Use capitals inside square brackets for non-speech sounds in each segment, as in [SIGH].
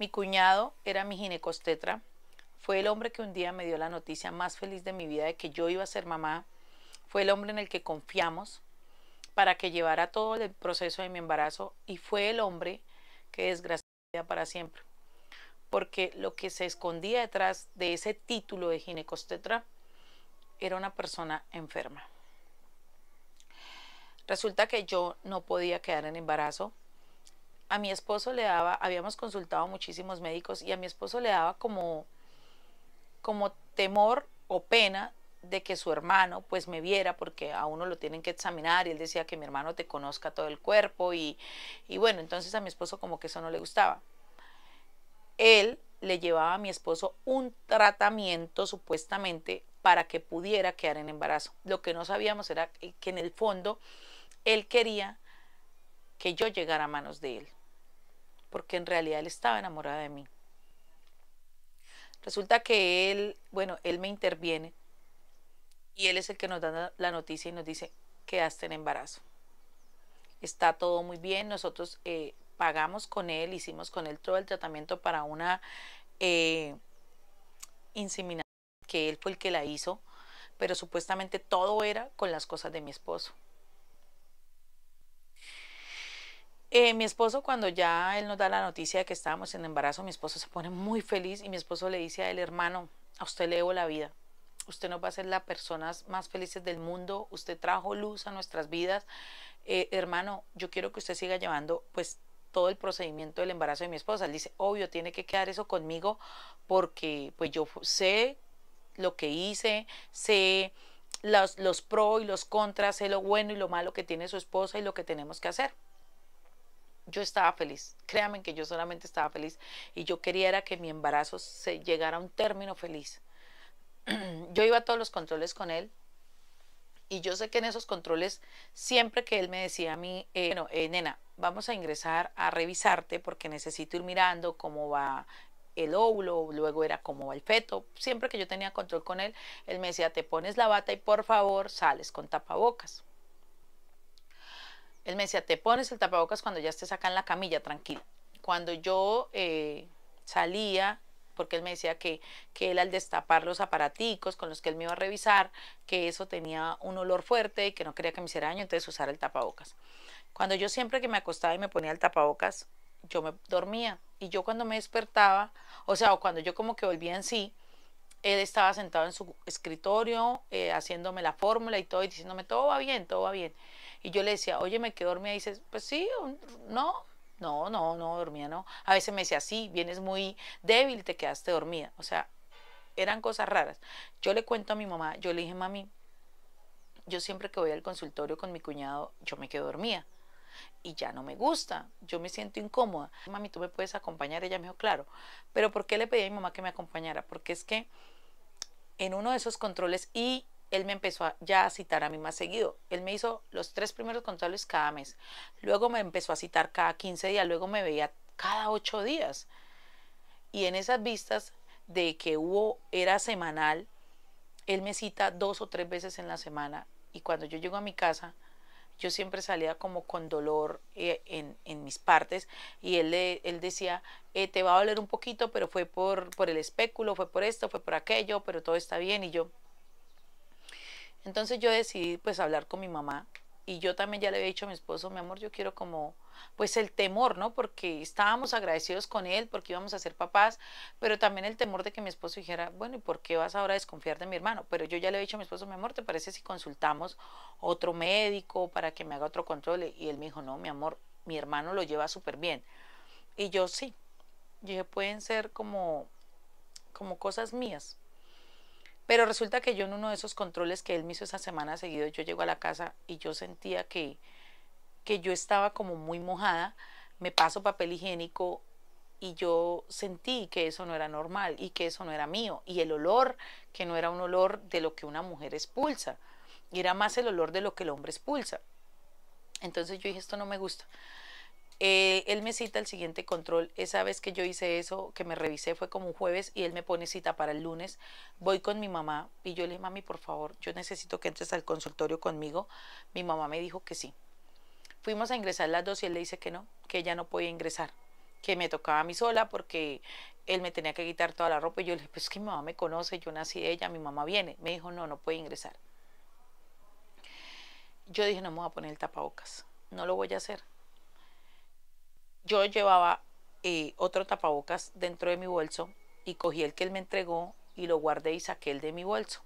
Mi cuñado era mi ginecostetra. Fue el hombre que un día me dio la noticia más feliz de mi vida de que yo iba a ser mamá. Fue el hombre en el que confiamos para que llevara todo el proceso de mi embarazo y fue el hombre que desgraciada para siempre. Porque lo que se escondía detrás de ese título de ginecostetra era una persona enferma. Resulta que yo no podía quedar en embarazo a mi esposo le daba, habíamos consultado muchísimos médicos y a mi esposo le daba como, como temor o pena de que su hermano pues me viera porque a uno lo tienen que examinar y él decía que mi hermano te conozca todo el cuerpo y, y bueno, entonces a mi esposo como que eso no le gustaba. Él le llevaba a mi esposo un tratamiento supuestamente para que pudiera quedar en embarazo. Lo que no sabíamos era que en el fondo él quería que yo llegara a manos de él porque en realidad él estaba enamorado de mí. Resulta que él, bueno, él me interviene y él es el que nos da la noticia y nos dice, quedaste en embarazo. Está todo muy bien, nosotros eh, pagamos con él, hicimos con él todo el tratamiento para una eh, inseminación, que él fue el que la hizo, pero supuestamente todo era con las cosas de mi esposo. Eh, mi esposo, cuando ya él nos da la noticia de que estábamos en embarazo, mi esposo se pone muy feliz y mi esposo le dice a él, hermano, a usted le debo la vida. Usted nos va a ser las personas más felices del mundo. Usted trajo luz a nuestras vidas. Eh, hermano, yo quiero que usted siga llevando pues todo el procedimiento del embarazo de mi esposa. Él dice, obvio, tiene que quedar eso conmigo porque pues yo sé lo que hice, sé los, los pro y los contras, sé lo bueno y lo malo que tiene su esposa y lo que tenemos que hacer yo estaba feliz. Créanme que yo solamente estaba feliz y yo quería era que mi embarazo se llegara a un término feliz. [CLEARS THROAT] yo iba a todos los controles con él y yo sé que en esos controles siempre que él me decía a mí, eh, bueno, eh, nena, vamos a ingresar a revisarte porque necesito ir mirando cómo va el óvulo, luego era cómo va el feto. Siempre que yo tenía control con él, él me decía, te pones la bata y por favor sales con tapabocas. Él me decía, te pones el tapabocas cuando ya estés acá en la camilla, tranquilo Cuando yo eh, salía, porque él me decía que, que él al destapar los aparaticos con los que él me iba a revisar, que eso tenía un olor fuerte y que no quería que me hiciera daño, entonces usar el tapabocas. Cuando yo siempre que me acostaba y me ponía el tapabocas, yo me dormía. Y yo cuando me despertaba, o sea, cuando yo como que volvía en sí, él estaba sentado en su escritorio eh, haciéndome la fórmula y todo y diciéndome todo va bien, todo va bien. Y yo le decía, oye, me quedo dormida. Y dices, pues sí, no, no, no, no, dormía, no. A veces me decía, sí, vienes muy débil, te quedaste dormida. O sea, eran cosas raras. Yo le cuento a mi mamá, yo le dije, mami, yo siempre que voy al consultorio con mi cuñado, yo me quedo dormida. Y ya no me gusta, yo me siento incómoda. Mami, ¿tú me puedes acompañar? Ella me dijo, claro. Pero ¿por qué le pedí a mi mamá que me acompañara? Porque es que en uno de esos controles y él me empezó ya a citar a mí más seguido. Él me hizo los tres primeros contables cada mes. Luego me empezó a citar cada 15 días. Luego me veía cada 8 días. Y en esas vistas de que hubo, era semanal, él me cita dos o tres veces en la semana. Y cuando yo llego a mi casa, yo siempre salía como con dolor eh, en, mis partes y él, él decía, eh, te va a doler un poquito, pero fue por, por el espéculo, fue por esto, fue por aquello, pero todo está bien. Y yo, entonces yo decidí pues hablar con mi mamá y yo también ya le había dicho a mi esposo, mi amor, yo quiero como pues el temor, ¿no? Porque estábamos agradecidos con él, porque íbamos a ser papás, pero también el temor de que mi esposo dijera, bueno, ¿y por qué vas ahora a desconfiar de mi hermano? Pero yo ya le había dicho a mi esposo, mi amor, ¿te parece si consultamos otro médico para que me haga otro control? Y él me dijo, no, mi amor, mi hermano lo lleva súper bien. Y yo sí, yo dije, pueden ser como, como cosas mías, pero resulta que yo en uno de esos controles que él me hizo esa semana seguido, yo llego a la casa y yo sentía que, que yo estaba como muy mojada, me paso papel higiénico y yo sentí que eso no era normal y que eso no era mío y el olor que no era un olor de lo que una mujer expulsa y era más el olor de lo que el hombre expulsa entonces yo dije esto no me gusta eh, él me cita el siguiente control. Esa vez que yo hice eso, que me revisé, fue como un jueves y él me pone cita para el lunes. Voy con mi mamá y yo le dije, mami, por favor, yo necesito que entres al consultorio conmigo. Mi mamá me dijo que sí. Fuimos a ingresar las dos y él le dice que no, que ella no podía ingresar, que me tocaba a mí sola porque él me tenía que quitar toda la ropa. Y yo le dije, pues que mi mamá me conoce, yo nací de ella, mi mamá viene. Me dijo, no, no puede ingresar. Yo dije, no me voy a poner el tapabocas, no lo voy a hacer yo llevaba eh, otro tapabocas dentro de mi bolso y cogí el que él me entregó y lo guardé y saqué el de mi bolso.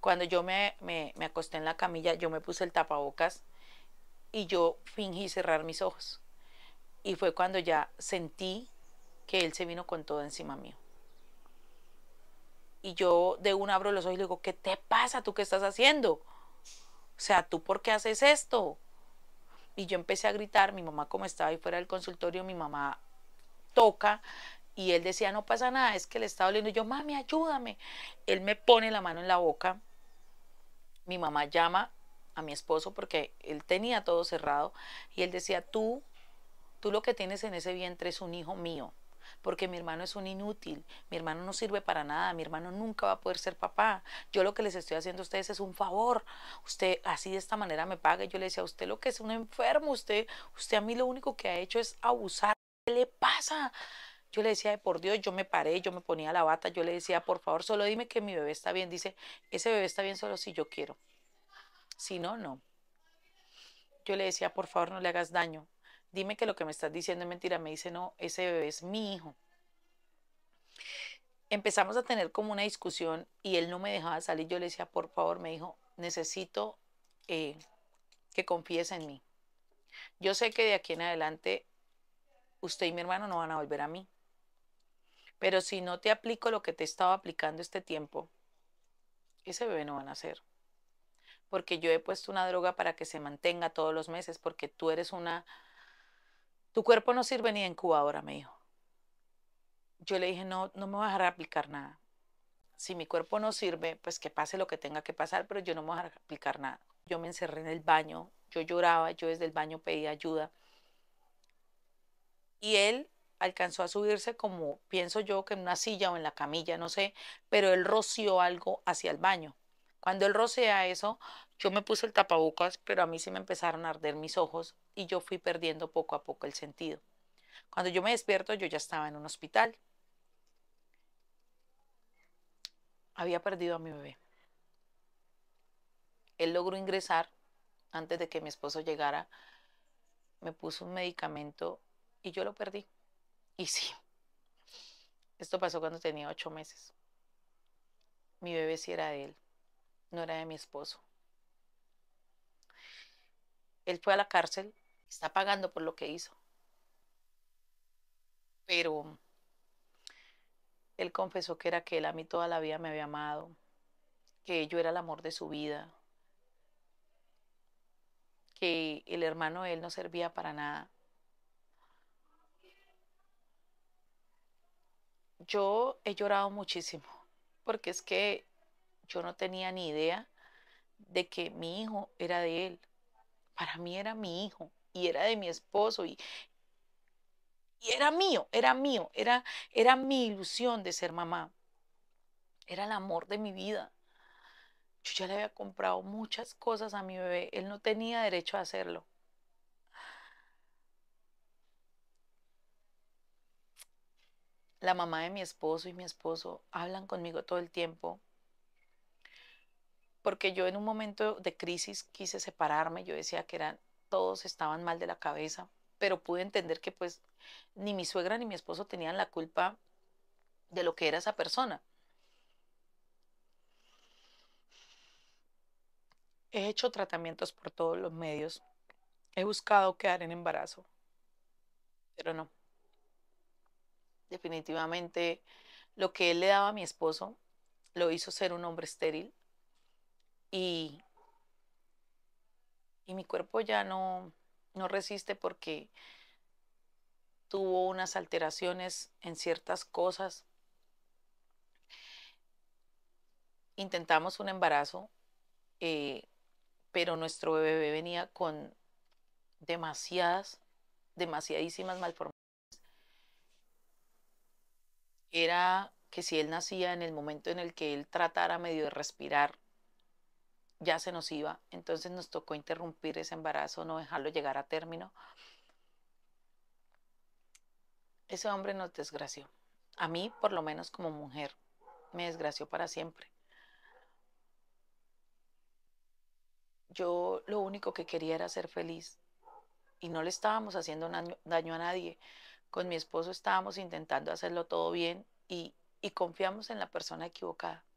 Cuando yo me, me, me acosté en la camilla, yo me puse el tapabocas y yo fingí cerrar mis ojos. Y fue cuando ya sentí que él se vino con todo encima mío. Y yo de un abro los ojos y le digo, ¿qué te pasa? ¿Tú qué estás haciendo? O sea, ¿tú por qué haces esto? y yo empecé a gritar, mi mamá como estaba ahí fuera del consultorio, mi mamá toca y él decía, no pasa nada, es que le está doliendo, y yo, mami, ayúdame. Él me pone la mano en la boca, mi mamá llama a mi esposo porque él tenía todo cerrado y él decía, tú, tú lo que tienes en ese vientre es un hijo mío porque mi hermano es un inútil, mi hermano no sirve para nada, mi hermano nunca va a poder ser papá. Yo lo que les estoy haciendo a ustedes es un favor. Usted así de esta manera me paga. Yo le decía, a usted lo que es un enfermo, usted, usted a mí lo único que ha hecho es abusar. ¿Qué le pasa? Yo le decía, por Dios, yo me paré, yo me ponía la bata, yo le decía, por favor, solo dime que mi bebé está bien. Dice, ese bebé está bien solo si yo quiero. Si no, no. Yo le decía, por favor, no le hagas daño dime que lo que me estás diciendo es mentira. Me dice, no, ese bebé es mi hijo. Empezamos a tener como una discusión y él no me dejaba salir. Yo le decía, por favor, me dijo, necesito eh, que confíes en mí. Yo sé que de aquí en adelante usted y mi hermano no van a volver a mí. Pero si no te aplico lo que te he estado aplicando este tiempo, ese bebé no va a ser. Porque yo he puesto una droga para que se mantenga todos los meses, porque tú eres una tu cuerpo no sirve ni en Cuba ahora, me dijo. Yo le dije, no, no me voy a dejar aplicar nada. Si mi cuerpo no sirve, pues que pase lo que tenga que pasar, pero yo no me voy a dejar aplicar nada. Yo me encerré en el baño, yo lloraba, yo desde el baño pedía ayuda. Y él alcanzó a subirse como, pienso yo, que en una silla o en la camilla, no sé, pero él roció algo hacia el baño. Cuando él rocea eso, yo me puse el tapabocas, pero a mí sí me empezaron a arder mis ojos y yo fui perdiendo poco a poco el sentido. Cuando yo me despierto, yo ya estaba en un hospital. Había perdido a mi bebé. Él logró ingresar antes de que mi esposo llegara. Me puso un medicamento y yo lo perdí. Y sí, esto pasó cuando tenía ocho meses. Mi bebé sí era de él, no era de mi esposo. Él fue a la cárcel, está pagando por lo que hizo. Pero él confesó que era que él a mí toda la vida me había amado, que yo era el amor de su vida, que el hermano de él no servía para nada. Yo he llorado muchísimo, porque es que yo no tenía ni idea de que mi hijo era de él para mí era mi hijo y era de mi esposo y, y era mío, era mío, era, era mi ilusión de ser mamá. Era el amor de mi vida. Yo ya le había comprado muchas cosas a mi bebé. Él no tenía derecho a hacerlo. La mamá de mi esposo y mi esposo hablan conmigo todo el tiempo porque yo en un momento de crisis quise separarme, yo decía que eran, todos estaban mal de la cabeza, pero pude entender que pues ni mi suegra ni mi esposo tenían la culpa de lo que era esa persona. He hecho tratamientos por todos los medios. He buscado quedar en embarazo, pero no. Definitivamente lo que él le daba a mi esposo lo hizo ser un hombre estéril y, mi cuerpo ya no, no resiste porque tuvo unas alteraciones en ciertas cosas. Intentamos un embarazo, eh, pero nuestro bebé venía con demasiadas, demasiadísimas malformaciones. Era que si él nacía en el momento en el que él tratara medio de respirar, ya se nos iba, entonces nos tocó interrumpir ese embarazo, no dejarlo llegar a término. Ese hombre nos desgració. A mí, por lo menos como mujer, me desgració para siempre. Yo lo único que quería era ser feliz y no le estábamos haciendo daño a nadie. Con mi esposo estábamos intentando hacerlo todo bien y, y confiamos en la persona equivocada.